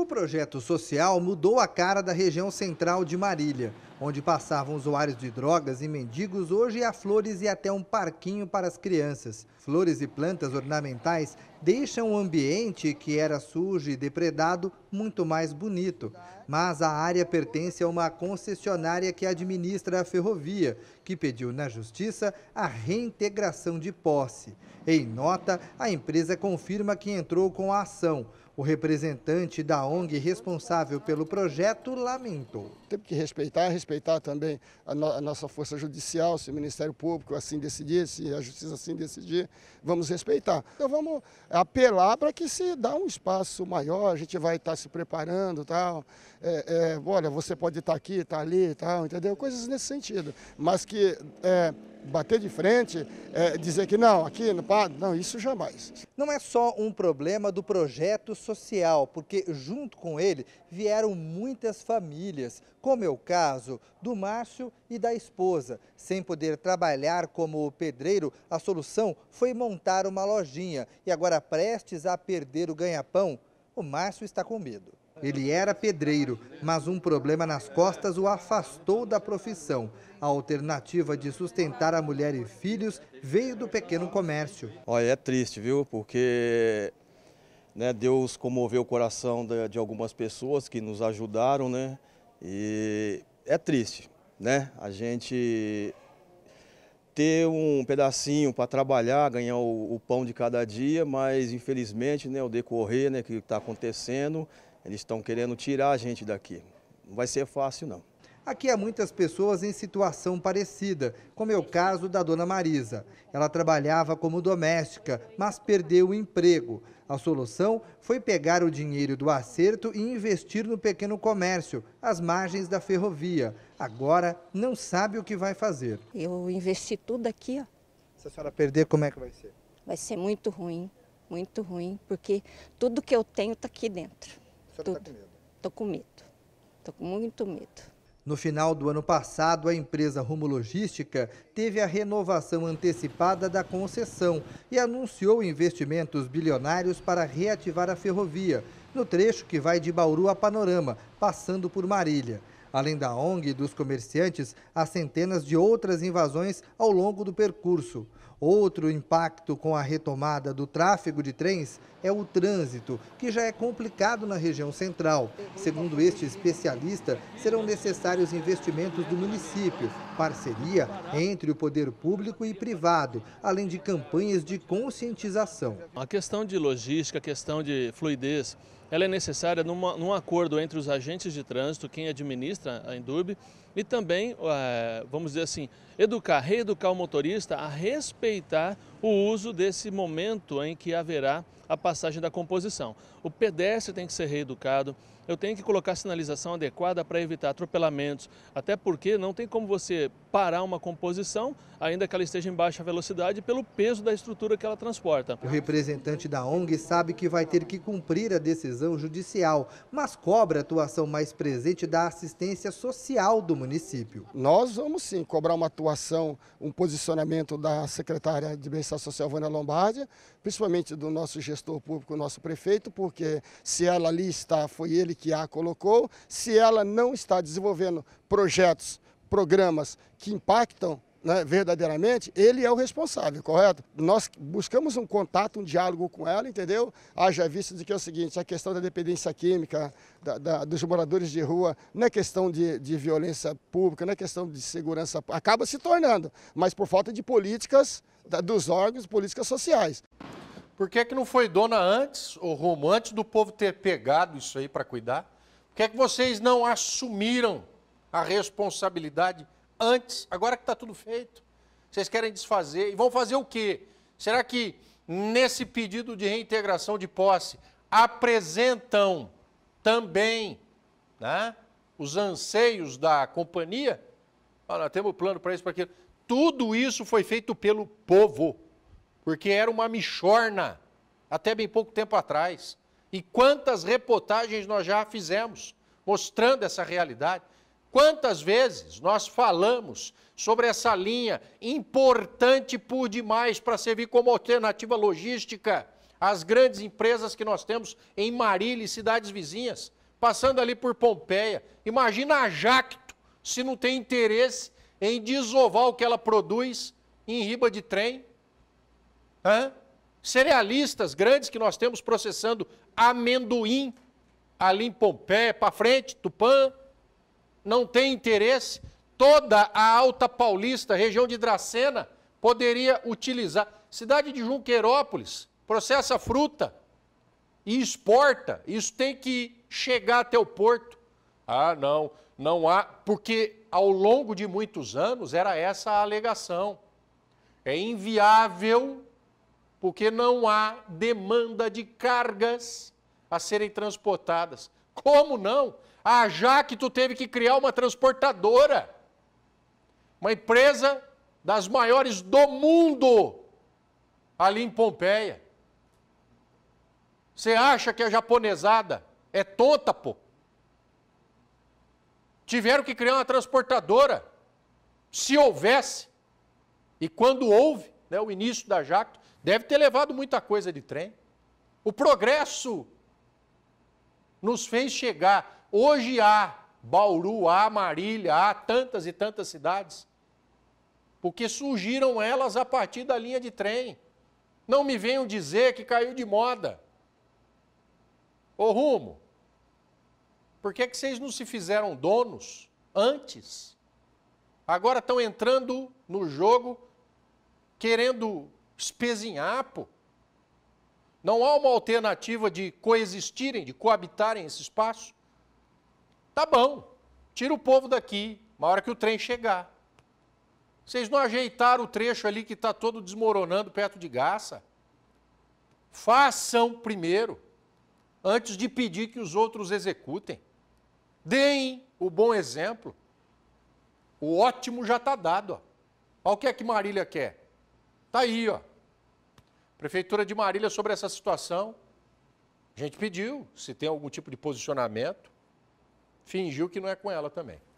O projeto social mudou a cara da região central de Marília. Onde passavam usuários de drogas e mendigos, hoje há flores e até um parquinho para as crianças. Flores e plantas ornamentais deixam o ambiente que era sujo e depredado muito mais bonito. Mas a área pertence a uma concessionária que administra a ferrovia, que pediu na justiça a reintegração de posse. Em nota, a empresa confirma que entrou com a ação. O representante da ONG responsável pelo projeto lamentou. Temos que respeitar, respeitar respeitar também a, no, a, nossa força judicial, se o Ministério Público assim decidir, se a Justiça assim decidir, vamos respeitar. Então vamos apelar para que se dá um espaço maior, a gente vai estar tá se preparando tal. É, é, olha, você pode estar tá aqui, estar tá ali tal, entendeu? Coisas nesse sentido. Mas que é, bater de frente, é, dizer que não, aqui não padre, não, isso jamais. Não é só um problema do projeto social, porque junto com ele vieram muitas famílias, como é o caso do Márcio e da esposa. Sem poder trabalhar como pedreiro, a solução foi montar uma lojinha e agora prestes a perder o ganha-pão, o Márcio está com medo. Ele era pedreiro, mas um problema nas costas o afastou da profissão. A alternativa de sustentar a mulher e filhos veio do pequeno comércio. Olha, é triste, viu? Porque né, Deus comoveu o coração de, de, algumas pessoas que nos ajudaram, né? E é triste, né? A gente ter um pedacinho para trabalhar, ganhar o, o, pão de cada dia, mas infelizmente, né, o decorrer, né, que está acontecendo, eles estão querendo tirar a gente daqui. Não vai ser fácil, não. Aqui há muitas pessoas em situação parecida, como é o caso da dona Marisa. Ela trabalhava como doméstica, mas perdeu o emprego. A solução foi pegar o dinheiro do acerto e investir no pequeno comércio, às margens da ferrovia. Agora não sabe o que vai fazer. Eu investi tudo aqui, ó. Se a senhora perder, como é que vai ser? Vai ser muito ruim, muito ruim, porque tudo que eu tenho está aqui dentro. Estou tô, tá com medo? Tô com medo. Tô com muito medo. No final do ano passado, a empresa Rumo Logística teve a renovação antecipada da concessão e anunciou investimentos bilionários para reativar a ferrovia, no trecho que vai de Bauru a Panorama, passando por Marília. Além da ONG e dos comerciantes, há centenas de outras invasões ao longo do percurso. Outro impacto com a retomada do tráfego de trens é o trânsito, que já é complicado na região central. Segundo este especialista, serão necessários investimentos do município, parceria entre o poder público e privado, além de campanhas de conscientização. A questão de logística, a questão de fluidez, ela é necessária numa, num acordo entre os agentes de trânsito, quem administra a Indurb, e também, eh, vamos dizer assim, educar, reeducar o motorista a respeitar o uso desse momento em que haverá a passagem da composição. O pedestre tem que ser reeducado, eu tenho que colocar sinalização adequada para evitar atropelamentos, até porque não tem como você parar uma composição, ainda que ela esteja em baixa velocidade, pelo peso da estrutura que ela transporta. O representante da ONG sabe que vai ter que cumprir a decisão judicial, mas cobra a atuação mais presente da assistência social do município. Nós vamos sim cobrar uma atuação, um posicionamento da secretária de Meio Associação Social Lombardia, principalmente do nosso gestor público, nosso prefeito, porque se ela ali está, foi ele que a colocou. Se ela não está desenvolvendo projetos, programas que impactam né, verdadeiramente, ele é o responsável, correto? Nós buscamos um contato, um diálogo com ela, entendeu? Haja visto de que é o seguinte, a questão da dependência química da, da, dos moradores de rua não é questão de, de violência pública, não é questão de segurança, acaba se tornando, mas por falta de políticas da, dos órgãos, políticas sociais. Por que, é que não foi dona antes, o Rumo, antes do povo ter pegado isso aí para cuidar? Por que, é que vocês não assumiram a responsabilidade antes, agora que está tudo feito. Vocês querem desfazer. E vão fazer o quê? Será que nesse pedido de reintegração de posse apresentam também né, os anseios da companhia? Olha, nós temos plano para isso, para aquilo. Tudo isso foi feito pelo povo, porque era uma michorna até bem pouco tempo atrás. E quantas reportagens nós já fizemos mostrando essa realidade? Quantas vezes nós falamos sobre essa linha importante por demais para servir como alternativa logística às grandes empresas que nós temos em Marília e cidades vizinhas, passando ali por Pompeia? Imagina a Jacto se não tem interesse em desovar o que ela produz em riba de trem. Hã? Cerealistas grandes que nós temos processando amendoim ali em Pompeia, para frente, Tupã não tem interesse, toda a Alta Paulista, região de Dracena, poderia utilizar. Cidade de Junqueirópolis processa fruta e exporta. Isso tem que chegar até o porto. Ah, não, não há, porque ao longo de muitos anos era essa a alegação. É inviável porque não há demanda de cargas a serem transportadas. Como não? A ah, Jaque, tu teve que criar uma transportadora. Uma empresa das maiores do mundo, ali em Pompeia. Você acha que a japonesada é tonta, pô? Tiveram que criar uma transportadora. Se houvesse, e quando houve, né, o início da Jacto, deve ter levado muita coisa de trem. O progresso nos fez chegar. Hoje há Bauru, há Marília, há tantas e tantas cidades. Porque surgiram elas a partir da linha de trem. Não me venham dizer que caiu de moda. Ô rumo, por que, é que vocês não se fizeram donos antes? Agora estão entrando no jogo querendo espezinhar, pô. Não há uma alternativa de coexistirem, de coabitarem esse espaço? Tá bom, tira o povo daqui, uma hora que o trem chegar. Vocês não ajeitaram o trecho ali que está todo desmoronando perto de Gaça? Façam primeiro, antes de pedir que os outros executem. Deem o bom exemplo. O ótimo já está dado. Ó. Olha o que é que Marília quer. Está aí, ó. Prefeitura de Marília sobre essa situação. A gente pediu se tem algum tipo de posicionamento. Fingiu que não é com ela também.